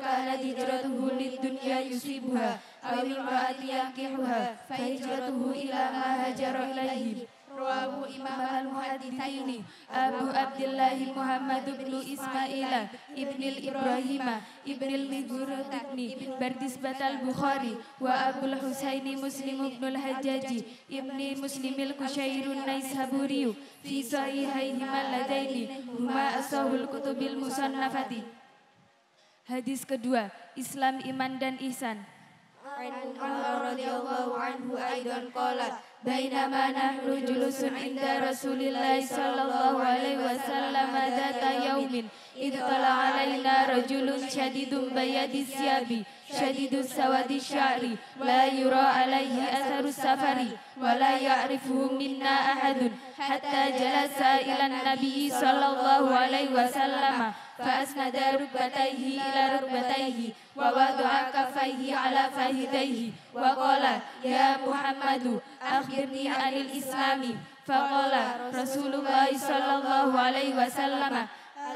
كانت هجرته للدنيا يصيبها أو امرأة ينكحها فهجرته إلى ما هجر إليه رواه إمام المحدثين أبو عبد الله محمد بن إسماعيل ابن الإبراهيم ابن المجردن بالنسبة البخاري وأبو الحسين مسلم بن الحجاج ابن مسلم الكشير النيسابوري في صحيحيهما اللذين هما أصحاب الكتب المصنفة Hadis kedua, Islam, iman dan ihsan. Anha radhiyallahu anhu aidan qala bainama nahnu julusun inda Rasulillah sallallahu alaihi wasallam dzata yaumin id tala alaina rajulun shadidun bayadi siyabi shadidus sawadi sya'ri la yura alaihi atharu safari wa la ya'rifuhu minna ahadun hatta jalasa ila nabiyyi sallallahu alaihi wasallam فأسند ركبتيه إلى ركبتيه ووضع كفيه على فخذيه وقال يا محمد أخبرني عن الإسلام فقال رسول الله صلى الله عليه وسلم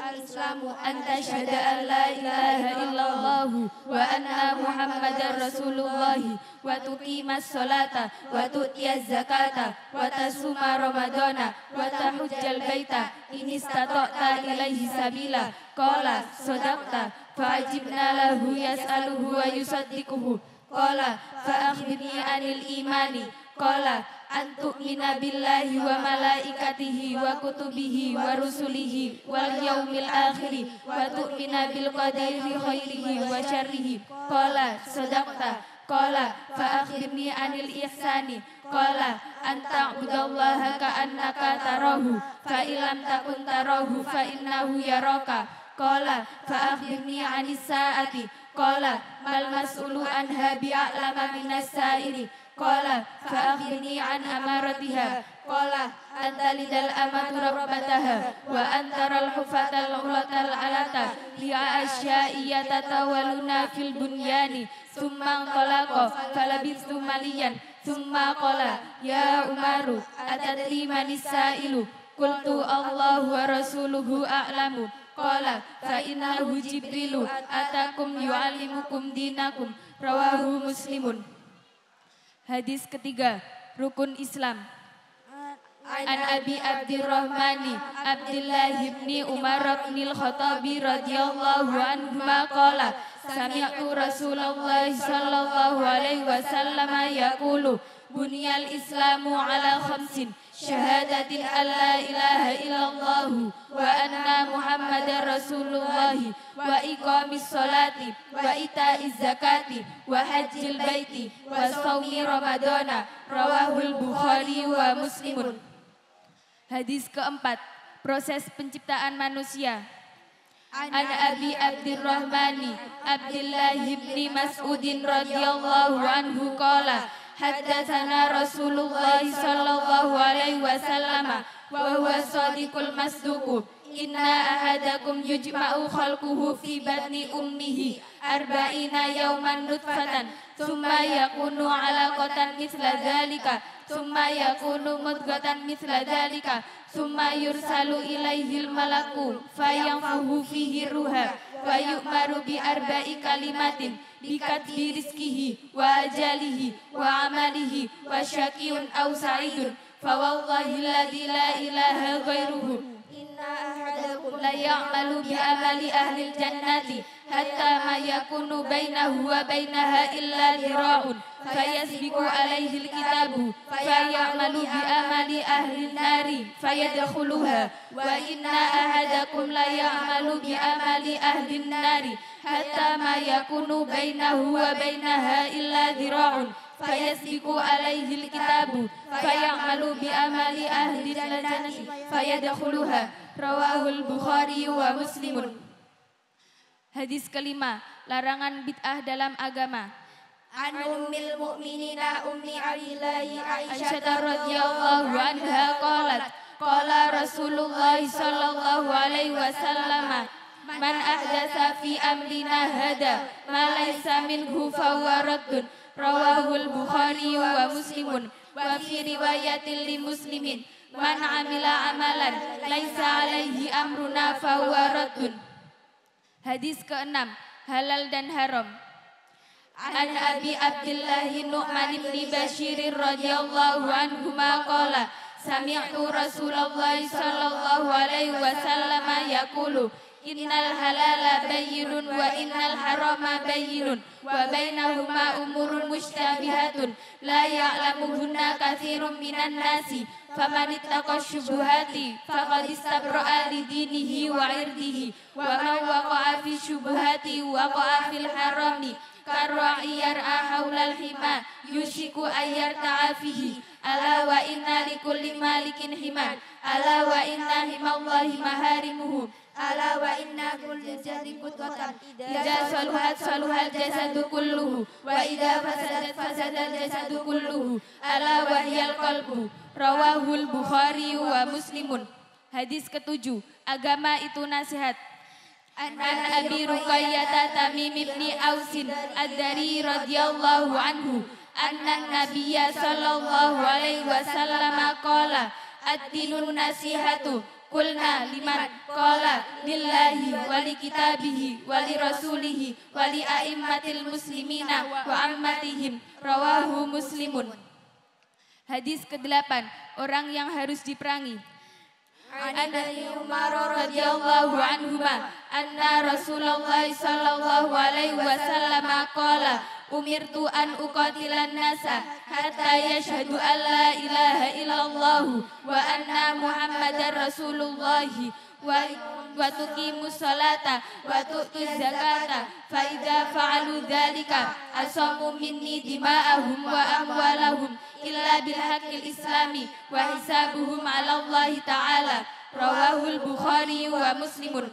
الإسلام أن تشهد أن لا إله إلا الله وأن محمدا رسول الله وتقيم الصلاة وتؤتي الزكاة وتصوم رمضان وتحج البيت إن استطعت إليه سبيلا Kola sadaqta fa'ajibna lahu yas'aluhu wa yusaddiquhu. Kola fa'akhbirni anil imani. Kola antuk billahi wa malaikatihi wa kutubihi wa rusulihi wal yaumil akhiri wa tu'mina bil qadiri khairihi wa syarihi. Kola sadaqta Kola fa'akhbirni anil ihsani Kola anta budallaha ka'annaka tarahu Fa'ilam takun tarahu fa'innahu yaraka Kola fa'akhirni anisa'ati Kola mal mas'ulu anha bi'a'lama minas sa'iri Kola fa'akhirni an amaratiha Kola anta lidal amatu rabbataha Wa antara al-hufat al-ulat al-alata Li'a asya'iyya tatawaluna fil bunyani Thumma kolako falabithu maliyan Thumma kola ya umaru atatri manisa'ilu Kultu Allah wa rasuluhu a'lamu قال فإنه jibrilu atakum يعلمكم dinakum rawahu muslimun Hadis ketiga, rukun Islam. An Abi Abdurrahmani Abdullah ibni Umar bin Al-Khattabi radhiyallahu anhu maqala sami'tu Rasulullah sallallahu alaihi wasallam yaqulu bunyal Islamu ala khamsin شهادة أن لا إله إلا الله وأن محمد رسول الله وإقام الصلاة وإيتاء الزكاة وحج البيت وصوم رمضان رواه البخاري ومسلم Hadis keempat, proses penciptaan manusia. An Abi Abdurrahmani Abdullah bin Mas'udin radhiyallahu anhu qala حدثنا رسول الله صلى الله عليه وسلم وهو الصادق المصدوق إن أحدكم يجمع خلقه في بطن أمه أربعين يوما نطفة ثم يكون علاقة مثل ذلك ثم يكون مضغة مثل ذلك ثم يرسل إليه الملك فينفه فيه روحه wa yu'maru bi arba'i kalimatin bikatbi rizkihi wa ajalihi wa amalihi wa syakiyun aw sa'idun wallahi la ilaha ghairuhu أحدكم يعمل بأمل أهل الجنة حتى ما يكون بينه وبينها إلا ذراع فيسبق عليه الكتاب فيعمل بأمل أهل النار فيدخلها وإن أحدكم لا يعمل بأمل أهل النار حتى ما يكون بينه وبينها إلا ذراع فيسبق عليه الكتاب فيعمل بأمل أهل الجنة فيدخلها Rawahul Bukhari wa Muslimun. Hadis kelima, larangan bid'ah dalam agama. An ummil mu'minina ummi alillahi Aisyah radhiyallahu anha qalat qala Rasulullah sallallahu alaihi wasallam man ahdatsa fi amrina hada ma laysa minhu huwa raddun rawahul Bukhari wa Muslimun wa fi riwayatil li muslimin man amila amalan laisa alaihi amruna fahuwa raddun. Hadis keenam, halal dan haram. An Abi Abdullah Nu'man bin Bashir radhiyallahu anhu maqala sami'tu Rasulullah sallallahu alaihi wasallam yaqulu innal halala bayyinun wa innal harama bayyinun wa bainahuma umurun mushtabihatun la ya'lamuhunna katsirun minan nasi faman ittaqa syubuhati faqad istabra'a li dinihi wa irdihi wa man waqa'a fi syubuhati waqa'a fil harami karra'i yar'a haulal hima yushiku ayyar ta'afihi ala wa inna likulli malikin himar ala wa inna himallahi maharimuhu ألا وإن كل جسد قطوة إذا صلحت wa ida fasadat fasadat kalbu rawahul wa muslimun Hadis ketujuh, agama itu nasihat. An Abi Ruqayyah Tamim Ibni Ausin Ad-Dari radhiyallahu anhu anna Nabiyya sallallahu alaihi wasallam qala ad-dinu nasihatu kulna liman kola, lillahi wali kitabihi wali rasulihi wali aimmatil muslimina wa ammatihim rawahu muslimun Hadis ke-8 orang yang harus diperangi عن Umar عمر رضي anna rasulullah sallallahu alaihi wasallam صلى umirtu an uqatilan nasa hatta yashhadu an la ilaha illallah wa anna muhammadar rasulullah wa wa tuqimu salata wa tu'tu zakata fa idza fa'alu dhalika asamu minni dima'ahum wa amwalahum illa bil haqqil islami wa hisabuhum 'ala Allah ta'ala rawahul bukhari wa muslimun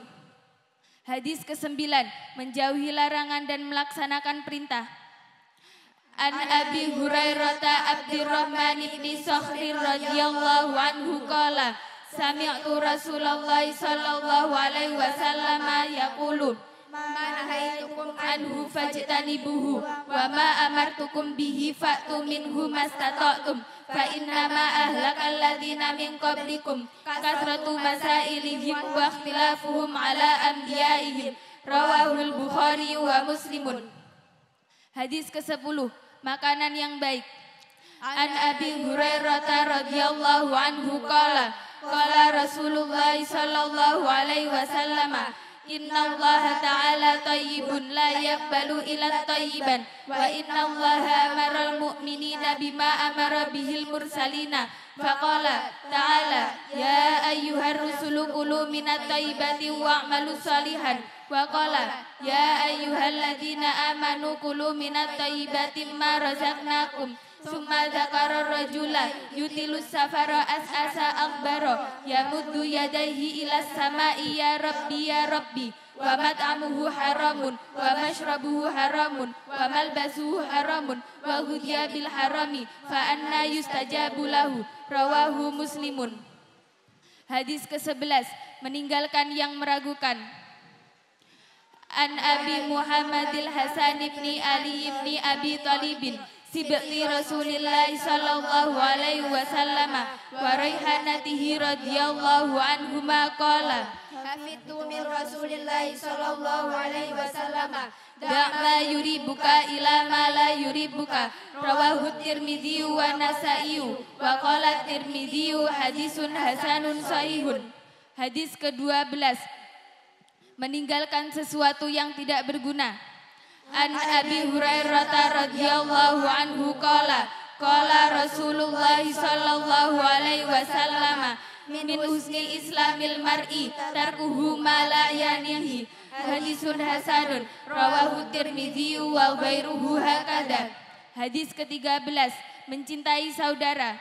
Hadis ke-9, menjauhi larangan dan melaksanakan perintah. An Abi Hurairah Abdurrahman bin Sakhr radhiyallahu anhu qala Sami'tu Rasulullah sallallahu alaihi wasallam yaqulu Manahaitukum anhu fajtanibuhu wa ma amartukum bihi fa'tu minhu mastata'tum fa inna ma ahlakal ladina min qablikum kasratu masailihim wa ikhtilafuhum ala anbiyaihim rawahul bukhari wa muslimun hadis ke-10 makanan yang baik. An Abi Hurairah radhiyallahu anhu qala qala Rasulullah sallallahu alaihi wasallam Inna Allah Ta'ala tayyibun la yakbalu illa tayyiban Wa inna Allah amaral mu'minina bima amara bihil mursalina Faqala Ta'ala Ya ayyuhar rusulu kulu minat tayyibati wa'malu salihan Waqala ya ayyuhalladzina amanu kulu minat thayyibati ma razaqnakum summa dzakara rajula yutilu safara as'asa akhbara yamuddu yadayhi ilas samai ya rabbi ya rabbi wa mat'amuhu haramun wa mashrabuhu haramun wa malbasuhu haramun wa hudiya bil harami fa anna yustajabu lahu rawahu muslimun Hadis ke-11 meninggalkan yang meragukan an Abi Muhammadil Hasan ibn Ali ibn Abi Talib sibti Rasulillah sallallahu alaihi wasallam wa raihanatihi radhiyallahu anhuma qala hafidtu min Rasulillah sallallahu alaihi wasallam Da'ma yuribuka ila ma la yuribuka Rawahu tirmidhi wa nasaiu Wa qala tirmidhi hadisun hasanun sahihun Hadis ke-12 meninggalkan sesuatu yang tidak berguna. An Abi Hurairah radhiyallahu anhu qala qala Rasulullah sallallahu alaihi wasallam min usni islamil mar'i tarkuhu ma la yanihi hadisun hasanun rawahu tirmidzi wa ghairuhu hakada hadis ke-13 mencintai saudara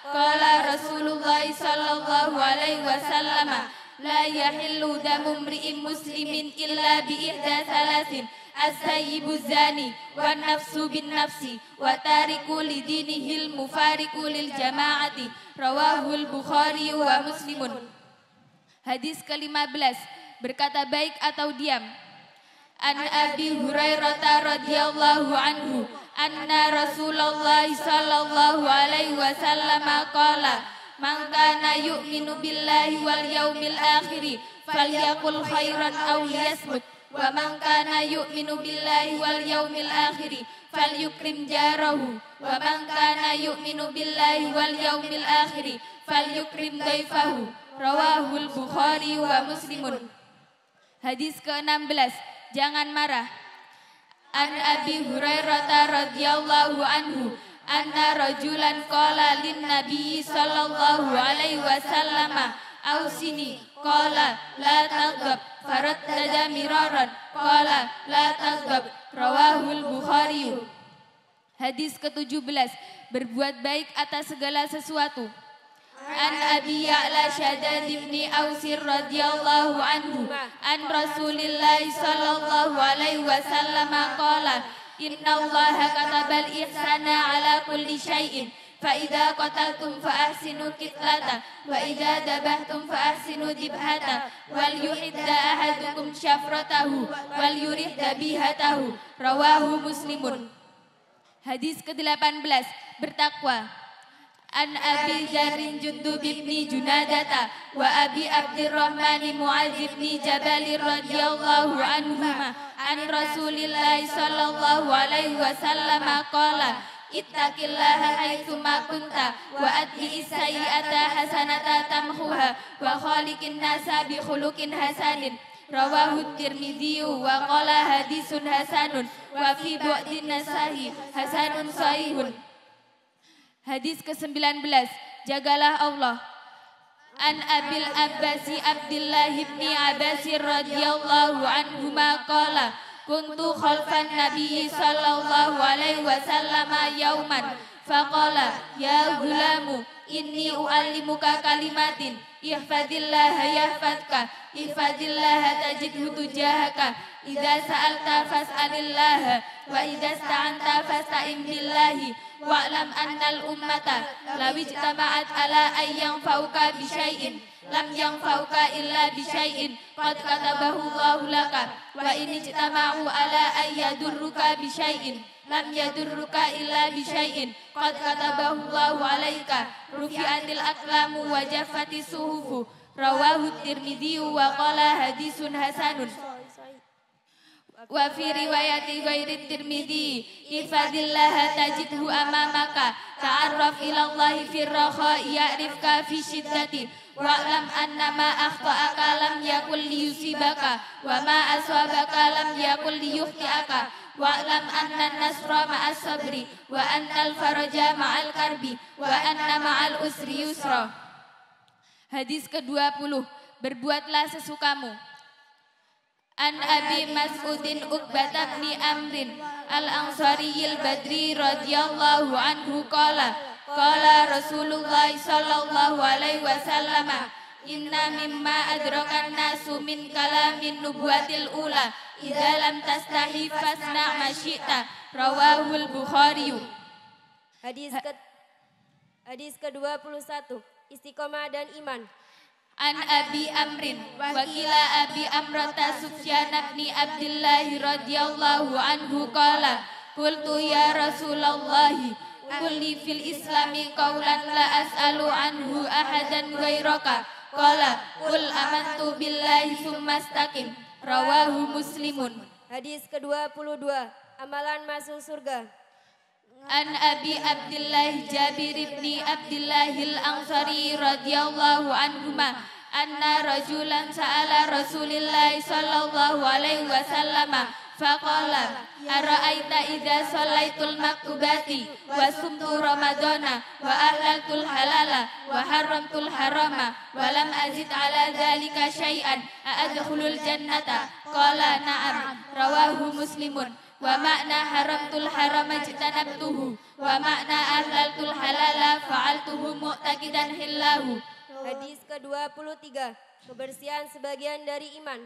Kala Rasulullah sallallahu alaihi wasallam la yahillu damu imri'in muslimin illa bi ihda salasin as-sayyibu zani wa nafsu bin nafsi wa tariku li dinihil mufariku lil jama'ati rawahul bukhari wa muslimun hadis ke-15 berkata baik atau diam An Abi Hurairah radhiyallahu anhu anna Rasulullah sallallahu alaihi wasallam qala man kana yu'minu billahi wal yaumil akhir falyakul khairan aw liyasmut wa man kana yu'minu billahi wal yaumil akhir falyukrim jarahu wa man kana yu'minu billahi wal yaumil akhir falyukrim daifahu rawahul bukhari wa muslimun hadis ke-16 jangan marah An Abi Hurairah radhiyallahu anhu anna rajulan qala lin nabi sallallahu alaihi wasallam sini qala la taghab faradda miraran qala la taghab rawahul bukhari hadis ke-17 berbuat baik atas segala sesuatu عن أبي يعلى شداد بن أوس رضي الله عنه عن رسول الله صلى الله عليه وسلم قال إن الله كتب الإحسان على كل شيء فإذا قتلتم فأحسنوا قتلة وإذا ذبحتم فأحسنوا ذبحة وليحد أحدكم شفرته وليرح ذبيحته رواه مسلم حديث ke-18 bertakwa An Abi Zarin Jundub ibn Junadata Wa Abi Abdirrahman Mu'adz ibn Jabali radhiyallahu anhu. An Rasulillah sallallahu alaihi wasallam Qala Ittaqillaha haitsuma kunta wa adhi sayyi'ata hasanata tamhuha wa khaliqin nasa bi khuluqin hasanin rawahu tirmidzi wa qala hadisun hasanun wa fi bu'dinnasahi hasanun sahihun Hadis ke-19, jagalah Allah. An Abil Abbasi Abdullah bin Abbas radhiyallahu anhu qala kuntu khalfan Nabi sallallahu alaihi wasallam yauman faqala ya gulamu inni uallimuka kalimatin ihfadillah yahfadka ihfadillah tajidhu tujahaka sa'al ta'fas fas'alillah Wa iza sta'anta fasta'in billahi Wa'lam anna al-ummata Law ijtama'at ala ayyan fauka bishay'in Lam yang fauka illa bishay'in Qad katabahu Allah laka Wa ini ijtama'u ala ayyadurruka bishay'in Lam yadurruka illa bishay'in Qad katabahu Allah alaika Rufi'atil aklamu wa jaffati suhufu Rawahu tirmidhiu wa qala hadisun hasanun Wa fi riwayati ghairi tirmidhi Ifadillah tajidhu amamaka Ta'arraf ilallahi firroha Ya'rifka fi syiddati Wa'lam anna ma akhta'aka lam yakul liyusibaka Wa ma aswabaka lam yakul liyukhti'aka Wa'lam anna nasra ma'as sabri Wa anna al-faraja ma'al karbi Wa anna ma'al usri yusra Hadis ke-20 Berbuatlah sesukamu an Abi Mas'udin Uqbah bin Amrin al-Ansariyil Badri radhiyallahu anhu qala qala Rasulullah sallallahu alaihi wasallam Inna mimma adrakan nasu min kalamin nubuwatil ula Idza lam tastahi fasna masyita Rawahul Bukhari Hadis ke Hadis ke-21 Istiqomah dan iman an Abi Amrin wakila Abi Amrata Sufyan bin Abdullah radhiyallahu anhu qala qultu ya Rasulullah kulli fil islami qawlan la as'alu anhu ahadan ghairaka qala qul amantu billahi summa rawahu muslimun hadis ke-22 amalan masuk surga An Abi Abdullah Jabir bin Abdullah Al-Ansari radhiyallahu anhu anhuma anna rajulan sa'ala Rasulillah sallallahu alaihi wasallam faqala ara'aita idza sallaitul maktubati wa sumtu ramadana wa ahlaltul halala wa haramtul harama wa lam azid ala dzalika syai'an a adkhulul jannata qala na'am rawahu muslimun wa makna haramtul harama jitanabtuhu wa makna ahlaltul halala fa'altuhu mu'taqidan hillahu Hadis ke-23 Kebersihan sebagian dari iman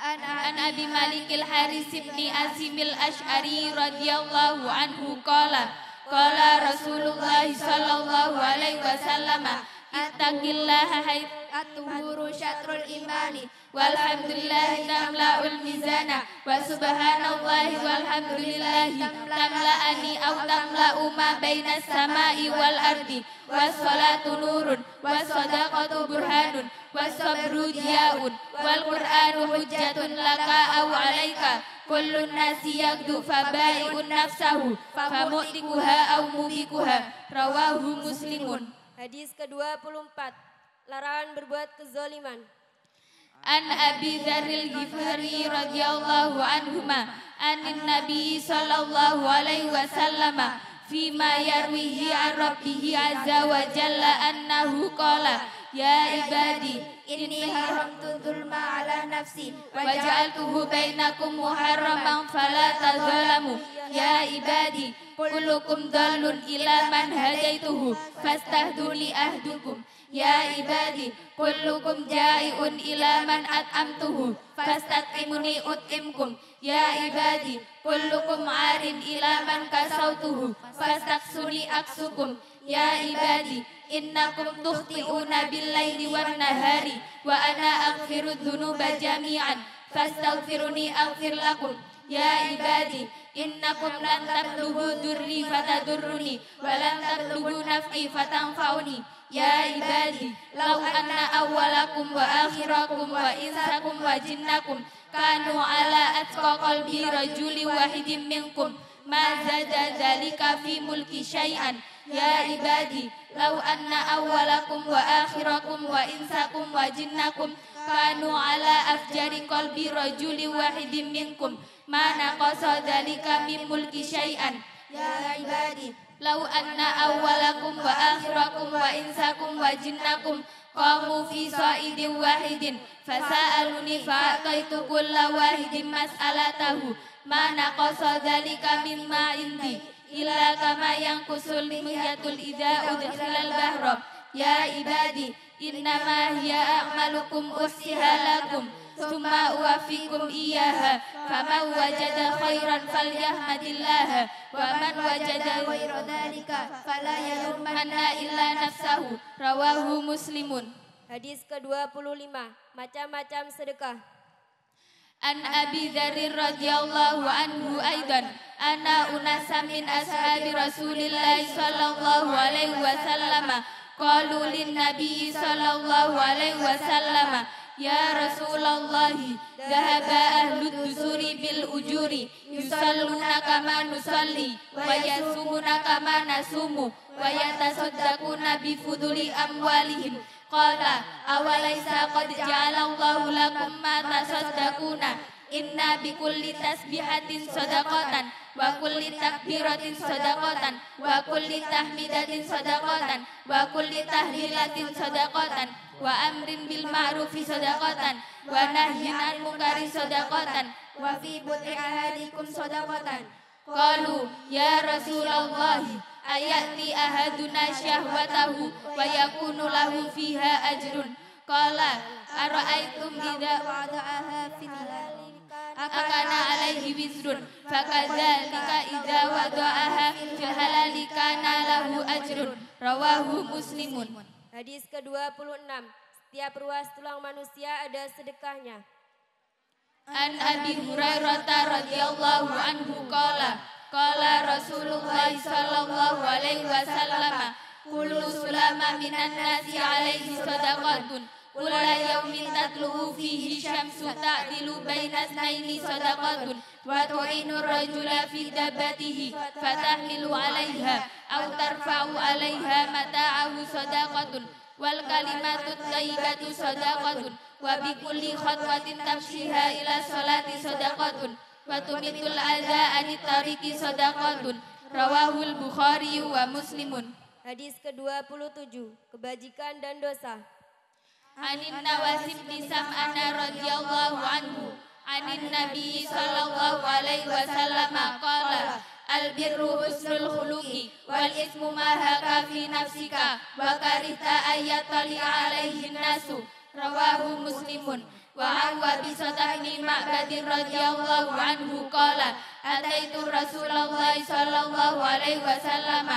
An, an Abi Malikil Haris bin Asimil Ash'ari radhiyallahu anhu qala qala Rasulullah sallallahu alaihi wasallam ittaqillaha hayatuhuru syatrul imani walhamdulillahi tamla'ul mizana wa subhanallahi tamla tamla'ani aw tamla'u ma bainas sama'i wal ardi was salatu nurun was sadaqatu burhanun was sabru diyaun wal qur'anu hujjatun laka aw alaika kullun nasi yagdu fabai'un nafsahu famu'tikuha aw mubikuha rawahu muslimun hadis ke-24 larangan berbuat kezaliman an Abi Dzarril Ghifari radhiyallahu anhuma An Nabi sallallahu alaihi wasallam fima yarwihi an rabbihi azza wa jalla annahu qala ya ibadi inni haramtu dzulma ala nafsi wa ja'altuhu bainakum muharraman fala tadzalamu ya ibadi kullukum dhalun ila man hadaituhu fastahduni ahdukum ya ibadi kulukum jaiun ilaman at am tuhu, fasat imuni ut imkum ya ibadi kulukum arin ilaman kasau tuhu fasat suni aksukum ya ibadi inna kum tuhti unabilai diwar nahari wa ana akhirudunu bajamian fasat firuni akhir lakum يا عبادي إنكم لن تبلغوا دري فتدرني ولن تبلغوا نفعي فتنفعني يا عبادي لو أن أولكم وآخركم وإنسكم وجنكم كانوا على أتقى قلب رجل واحد منكم ما زاد ذلك في ملكي شيئا يا عبادي لو أن أولكم وآخركم وإنسكم وجنكم كانوا على أفجر قلب رجل واحد منكم mana kau saudari kami mulki syai'an ya ibadi lau anna awalakum wa akhirakum wa insakum wa jinnakum kamu fi sa'idin wahidin fasa'aluni fa'ataitu kulla wahidin mas'alatahu mana kau saudari kami ma'indi illa kama yang kusul mihyatul idha udhilal bahrab ya ibadi innama hiya a'malukum usihalakum thumma uwafikum iyaha faman wajada khairan falyahmadillah wa man wajada ghaira dzalika fala yalumanna illa nafsahu rawahu muslimun Hadis ke-25 macam-macam sedekah An Abi Dzarir radhiyallahu anhu aidan ana unasa min ashabi Rasulillah sallallahu alaihi wasallam qalu lin nabi sallallahu alaihi wasallam يا رسول الله ذهب أهل الدسور بالأجور يصلون كما نصلي ويصومون كما نصوم ويتصدقون بفضل أموالهم قال أوليس قد جعل الله لكم ما تصدقون Inna bikulli tasbihatin Wa kulli takbiratin sadaqatan Wa kulli tahmidatin sadaqatan Wa kulli tahlilatin sadaqatan wa amrin bil ma'rufi sadaqatan wa nahyin an munkari sadaqatan wa fi but'i ahadikum sadaqatan qalu ya rasulullah ayati ahaduna syahwatahu wa yakunu lahu fiha ajrun qala ara'aitum idza wada'aha fil akana alaihi wizrun fakadzalika idza wada'aha fi halali nalahu lahu ajrun rawahu muslimun Hadis ke-26. Setiap ruas tulang manusia ada sedekahnya. An Abi Hurairah radhiyallahu anhu qala qala Rasulullah sallallahu alaihi wasallam kullu sulama minan nasi alaihi sadaqatun Kula yawmin tatluhu fihi syamsu ta'dilu bainas naini sadaqatun wa tu'inu rajula fi dabbatihi fatahmilu alaiha أو ترفع عليها متاعه صداقة والكلمات الطيبة صداقة وبكل خطوة تمشيها إلى الصلاة صدقة وتميت الأذى عن الطريق rawahul رواه البخاري ومسلم Hadis ke-27, kebajikan dan dosa. Anin Nawasib bin Sam'ana radhiyallahu anhu, anin Nabi sallallahu alaihi wasallam qala البر حسن الخلق والإثم ما هكا في نفسك وكرهت أن يطلع عليه الناس رواه مسلم وعن وبسطة بن معبد رضي الله عنه قال أتيت رسول الله صلى الله عليه وسلم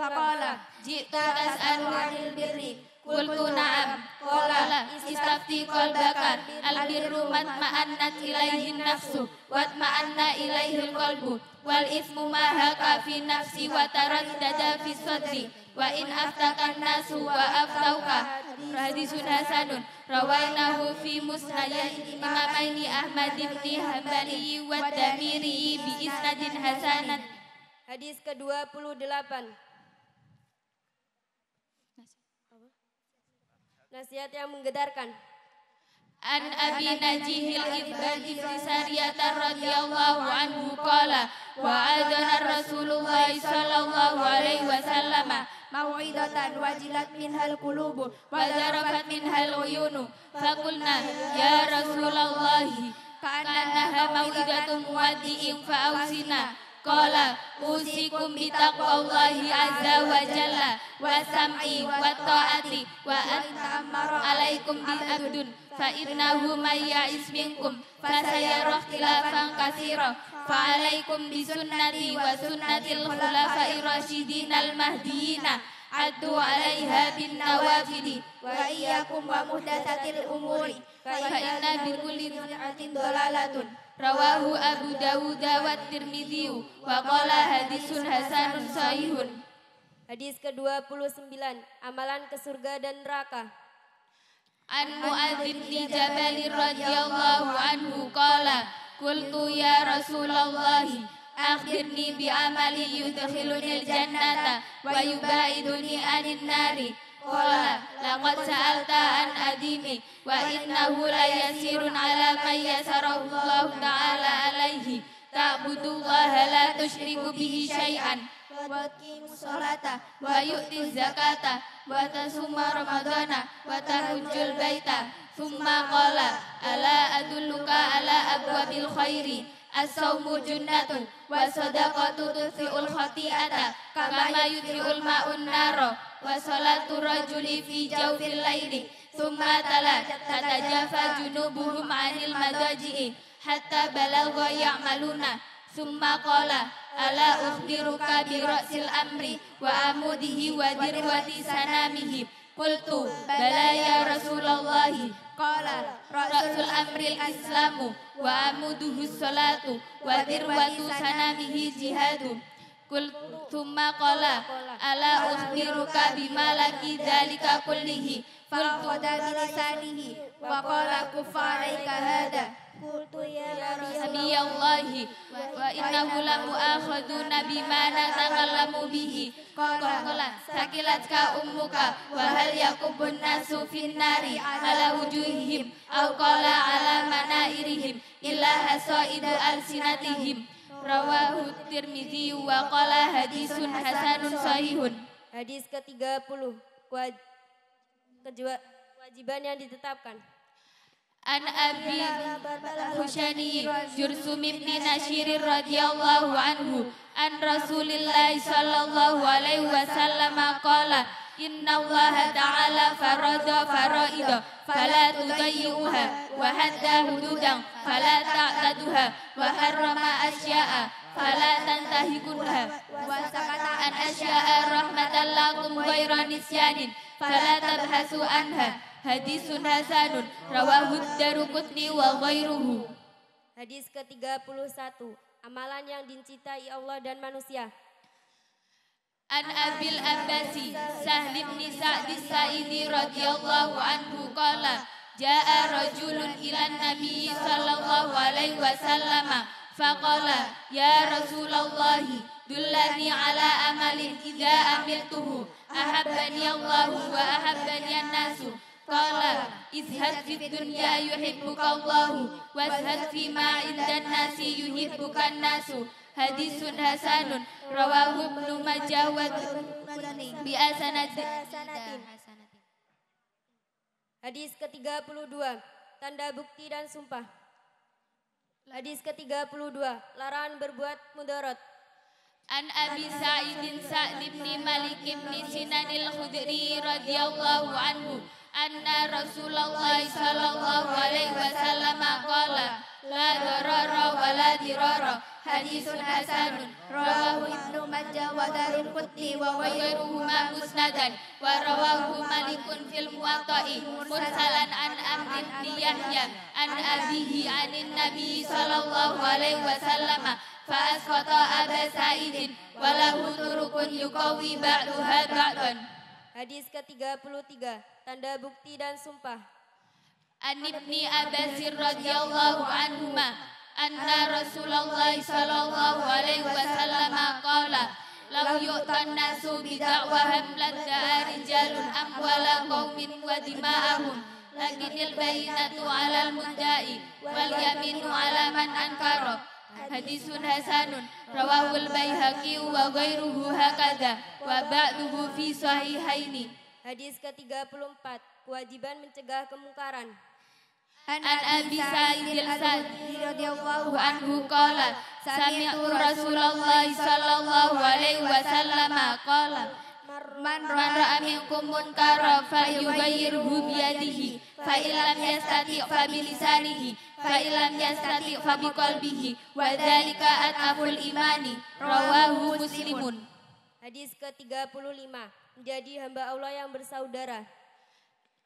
فقال جئت أسأل عن البر Kultuna ab Kola Istafti kolbaka Albirru mat ma'annat ilaihin nafsu Wat ma'anna ilaihil kolbu Wal ismu mahaka fi nafsi Wa taraddada fi sadri Wa in aftakan nasu wa aftauka Hadisun Hasanun Rawainahu fi musnadin imamaini Ahmad ibn Hanbali wa Damiri bi isnadin hasanat. Hadis ke-28. Nasihat yang menggedarkan. An Abi Najihil Ibadi Sariyata radhiyallahu anhu kala wa adana Rasulullah sallallahu alaihi wasallam mau'idatan wajilat minhal qulubu wa darafat minhal uyunu faqulna ya Rasulullah kana mau'idatun wadi'in fa'ausina Kola usikum bitaqwallahi azza wa jalla wa sam'i wa ta'ati wa antamara alaikum bil abdun fa innahu may ya'is minkum fa sayara ikhtilafan katsira fa alaikum bi sunnati wa sunnatil khulafa'ir rasyidin al mahdiina Adu alaiha bin nawafidi Wa iyyakum wa muhdasatil umuri Fa inna bi kulli dolalatun rawahu Abu Dawud wa Tirmidzi wa qala hadisun hasanun sahihun. Hadis ke-29, amalan ke surga dan neraka. An Mu'adzim bin Jabal radhiyallahu anhu qala qultu ya, ya Rasulullah akhbirni bi amali yudkhiluni al-jannata wa yubaiduni anin nari Qala laqad sa'alta an adini wa innahu la yasirun ala man yasarallahu ta'ala alaihi ta'budullaha la tushriku bihi syai'an wa tuqimu sholata wa yu'ti zakata wa tasumma ramadana wa tahujjul baita thumma qala ala adulluka ala abwabil khairi As-sawmu junnatun wa sadaqatu tudfi'ul khati'ata kama yudfi'ul ma'un naro wa salatu rajuli fi jawfil laili thumma tala tatajafa junubuhum anil madaji'i hatta balagha ya'maluna thumma qala ala ukhbiruka bi ra'sil amri wa amudihi wa dirwati sanamihi qultu bala ya rasulullah ra'sul amri islamu wa amuduhu salatu wa dirwatu sanamihi jihadu kul tuma kola ala ukhbiruka bima laki dzalika kullihi fal qada lisanihi wa kufarai kahada. hada qultu ya nabi Allah wa hulamu la nabi mana natakallamu bihi kola sakilatka ka wa hal yakubun nasu fin nari ala wujuhihim au kola ala manairihim illa al alsinatihim Rawahu Tirmizi wa qala hadisun hasanun sahihun. Hadis ke-30 kewajiban yang ditetapkan. An Abi Husaini Jursum bin Nashir radhiyallahu anhu an Rasulillah sallallahu alaihi wasallam qala Inna Allah Ta'ala farada faraida Fala tudayyuha Wahadda hududan Fala ta'taduha Waharrama asya'a Fala tantahikunha Wasakata an asya'a Rahmatan lakum ghaira nisyanin Fala tabhasu anha Hadisun hasanun Rawahud darukutni wa ghairuhu Hadis ke-31 Amalan yang dicintai Allah dan manusia An Abil Abbasi Sahl bin Sa'd Sa'idi radhiyallahu anhu qala jaa rajulun ila Nabi sallallahu alaihi wasallam faqala ya Rasulullah dullani ala amalin idza amiltuhu ahabbani Allah wa ahabbani an-nasu qala izhad fi dunya yuhibbuka Allah wazhad fima indan nasi yuhibbuka an-nasu hadisun hasanun rawahu ibnu majah wa bi asanatin Hadis ke-32 tanda bukti dan sumpah Hadis ke-32 larangan berbuat mudarat An Abi Sa'idin Sa'd bin Malik bin Sinanil Khudri radhiyallahu anhu anna Rasulullah sallallahu alaihi wasallam qala la darara wa la dirara حديث حسن رواه ابن ماجه ودار القطني وغيرهما مسندا ورواه مالك في الموطأ مرسلا عن عمرو بن يحيى عن أبيه عن النبي صلى الله عليه وسلم فأسقط أبا سعيد وله طرق يقوي بعضها بعضا Hadis ke-33, tanda bukti dan sumpah. An Ibni Abbasir radhiyallahu anhu أن رسول الله صلى الله عليه وسلم قال لو يؤتى الناس بدعواهم لادعى رجال أموال قوم ودماءهم لكن البينة على المدعي واليمين على من أنكره حديث حسن رواه البيهقي وغيره هكذا وبعده في صحيحين Hadis ke-34, kewajiban mencegah kemungkaran. An Abi Sa'id al-Sa'di radhiyallahu anhu qala sami'tu Rasulullah sallallahu alaihi wasallam qala man ra'a minkum munkara bi yadihi fa illam yastati fa lisanihi fa illam yastati fa qalbihi wa dzalika athaful imani rawahu muslimun Hadis ke-35 menjadi hamba Allah yang bersaudara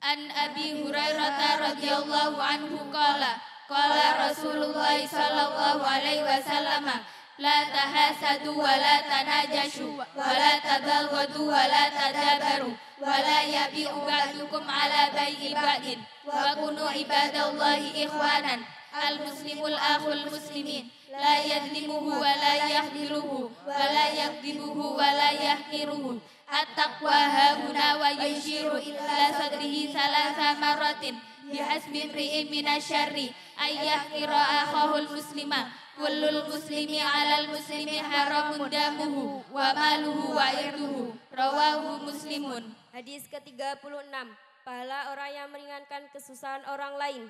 An Abi Hurairah radhiyallahu anhu qala qala Rasulullah sallallahu alaihi wasallam la tahasadu wa la tanajashu wa la tabaghadu wa la tadabaru wa la yabi'u ba'dukum ala bai'i ba'din wa kunu ibadallahi ikhwanan al muslimul akhul muslimin la yadlimuhu wa la yahdiruhu wa la yakdibuhu wa la yahkiruhu At-taqwa hauna wa yushiru illa sadrihi salasa marratin Bihasmi ri'i minasyari Ayyah kira akhahul muslima Kullul muslimi alal muslimi haramun damuhu Wa maluhu wa irduhu Rawahu muslimun Hadis ke-36 Pahala orang yang meringankan kesusahan orang lain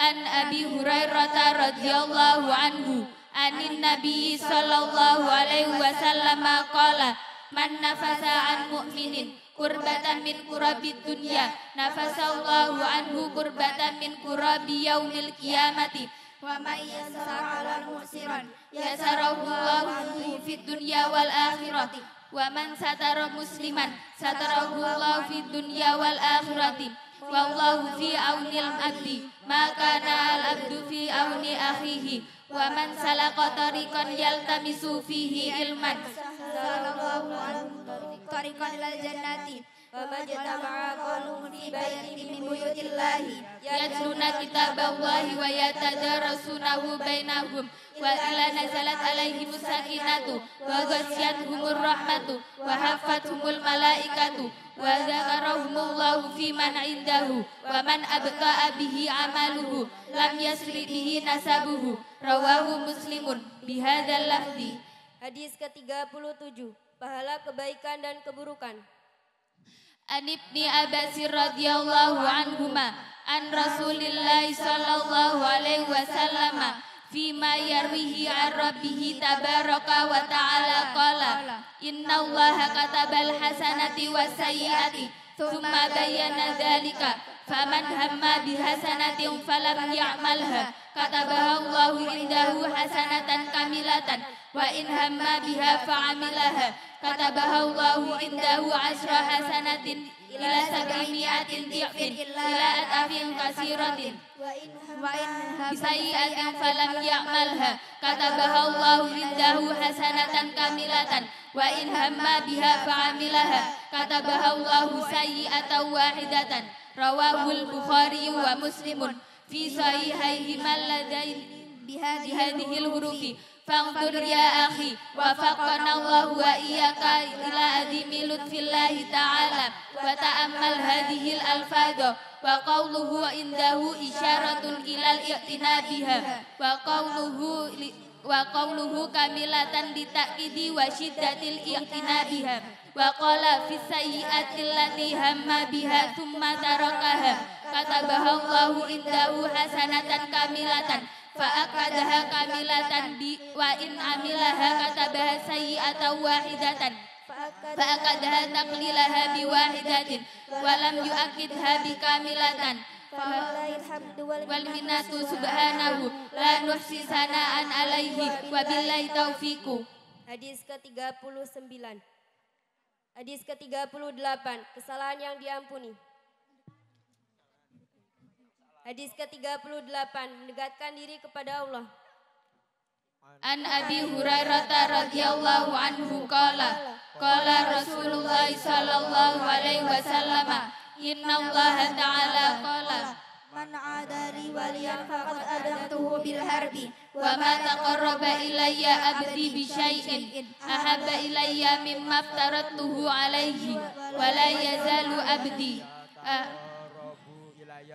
An Abi Hurairah radhiyallahu anhu Anin Nabi sallallahu alaihi wasallam Qala man nafasa an mu'minin kurbatan min kurabid dunya allahu anhu kurbatan min kurabi yaumil kiamati wa may yasara musiran yasarahu Allahu fi dunya wal akhirati wa man satara musliman satarahu Allahu fi dunya wal akhirati wallahu fi awnil abdi maka kana al abdu fi awni akhihi wa man salaka tariqan yaltamisu fihi ilman sallallahu anhu tariqan ilal jannati wa majtama'a qawluhum fi bayatin min buyutillahi yatluna kitaballahi wa yatadarasunahu bainahum wa ila nazalat alaihim sakinatu wa ghasyatuhumur rahmatu wa hafathumul malaikatu wa zakarahumullahu fi man indahu wa man abqa'a bihi amaluhu lam yasri bihi nasabuhu rawahu muslimun bihadzal lafzi Hadis ke-37, pahala kebaikan dan keburukan. An Ibni Abbas radhiyallahu anhuma an Rasulillah sallallahu alaihi wasallam fima yarwihi an rabbih tabaraka wa ta'ala qala innallaha katabal hasanati was sayyiati thumma bayyana dhalika faman hamma bihasanatin falam ya'malha katabaha Allahu indahu hasanatan kamilatan wa in hamma biha fa'amilaha katabaha Allahu indahu asra hasanatin ila sab'i mi'atin ti'fin ila atafin kasiratin wa in bisayi'atin falam ya'malha katabaha Allahu indahu hasanatan kamilatan wa in hamma biha fa'amilaha katabaha Allahu sayi'atan wahidatan rawahul bukhari wa muslimun fi sahihaihi malladaini بهذه الحروف فانظر يا أخي وفقنا الله وإياك إلى عظيم لطف الله تعالى وتأمل هذه الألفاظ وقوله عنده إشارة إلى الاعتناء بها وقوله وقوله كاملة لتأكيد وشدة الاعتناء بها وقال في السيئة التي هم بها ثم تركها كتبها الله عنده حسنة كاملة فأكدها كاملة وإن عملها كتبها سيئة واحدة bi تقليلها بواحدة ولم يؤكدها بكاملة والمنة سبحانه لا نحصي ثناء عليه وبالله توفيق Hadis ke-39 Hadis ke-38 Kesalahan yang diampuni Hadis ke-38 mendekatkan diri kepada Allah. An Abi Hurairah radhiyallahu anhu qala qala Rasulullah sallallahu alaihi wasallam inna Allah ta'ala qala man adari waliyan faqad adamtuhu bil harbi wa ma taqarraba ilayya abdi bi syai'in ahabba ilayya mimma aftaratuhu alaihi wa la yazalu abdi uh,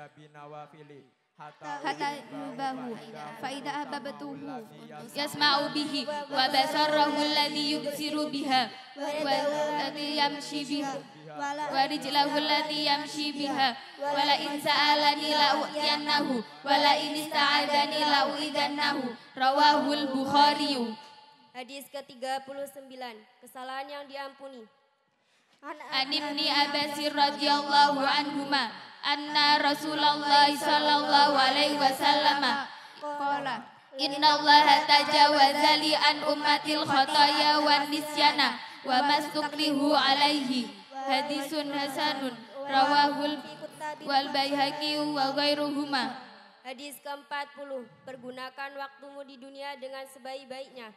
alayya binawafili hatta yubahu faida ahbabtuhu yasma'u bihi wa basarahu alladhi yubsiru biha wa alladhi yamshi biha wa rijlahu alladhi yamshi biha wa la in sa'alani la u'tiyannahu wa la in ista'adani la u'idannahu rawahul bukhari hadis ke-39 kesalahan yang diampuni An Ibni Abbas radhiyallahu anhuma anna Rasulullah sallallahu alaihi wasallam qala Inna Allah tajawaza li an ummatil khataya wa nisyana wa mastukrihu alaihi hadisun hasanun rawahul wal baihaqi wa ghairuhuma Hadis ke-40, pergunakan waktumu di dunia dengan sebaik-baiknya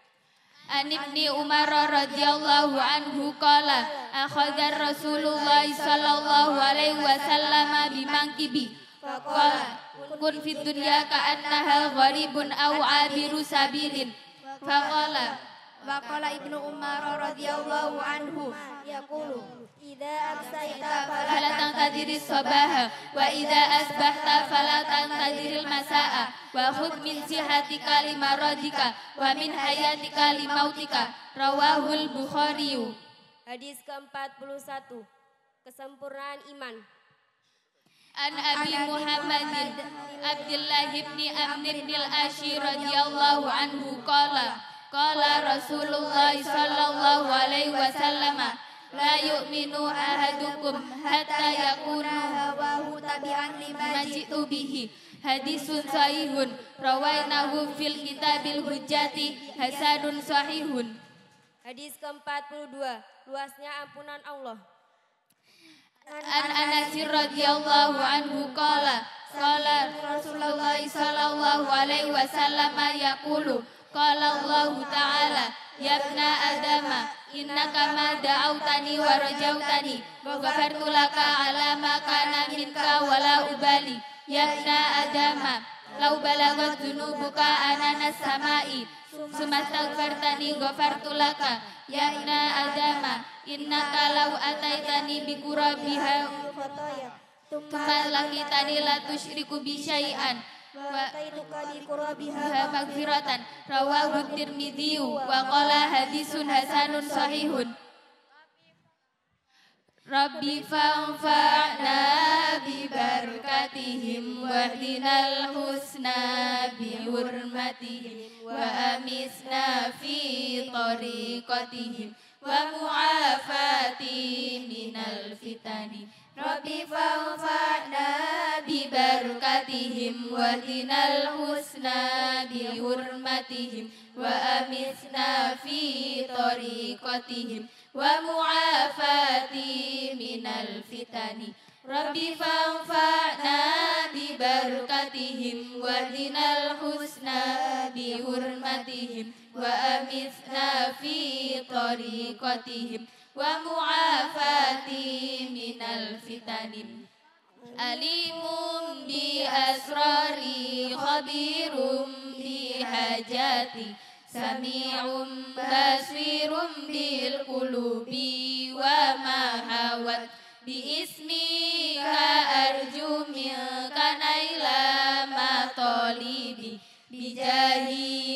An ibni Umar radhiyallahu anhu kala, akhadha Rasulullah sallallahu alaihi wasallam bimankibi faqala kun fid dunya ka'annaha gharibun aw abiru sabilin faqala Waqala Ibnu Umar radhiyallahu anhu yaqulu Ida amsayta fala as-sabah wa ida asbahta fala al masaa wa khudh min sihatika lima radika wa min hayatika limautika rawahul Bukhari Hadis ke-41 Kesempurnaan iman An Abi Muhammadin Abdullah ibn Amr bin Al-Ashir radhiyallahu anhu qala Qala Rasulullah sallallahu alaihi wasallam la yu'minu ahadukum hatta yakuna hawahu tabi'an lima jitu bihi hadisun sahihun rawainahu fil kitabil hujjati hasadun sahihun Hadis ke-42 luasnya ampunan Allah An Anasir radhiyallahu anhu qala qala Rasulullah sallallahu alaihi wasallam yaqulu Qala Allah Ta'ala Ya ibna Adama Innaka ma da'autani wa rajautani Ghafartu laka ala ma kana minka wala ubali Ya ibna Adama Lau balagat dunubuka anana samai Sumastaghfartani ghafartu laka Ya ibna Adama Innaka lau ataitani bikurabiha Tumma lakitani la tusyriku bisyai'an wa taituka bi qurabiha magfiratan rawahu tirmidzi wa qala hadisun hasanun sahihun Rabbi fa'anfa'na bi barakatihim wahdinal husna bi hurmatihim wa amisna fi tariqatihim wa mu'afati minal fitani Rabbi fa'ufa'na bi barukatihim wa hinal husna bi hurmatihim wa amithna fi tariqatihim wa mu'afati minal fitani Rabbi fa'ufa'na bi barukatihim wa hinal husna bi hurmatihim wa amithna fi tariqatihim wa mu'afati minal fitanim, alimun bi asrari khabirun bi hajati sami'un basirum bil qulubi wa mahawat bi ismi ka arju min kanaila matalibi bijahi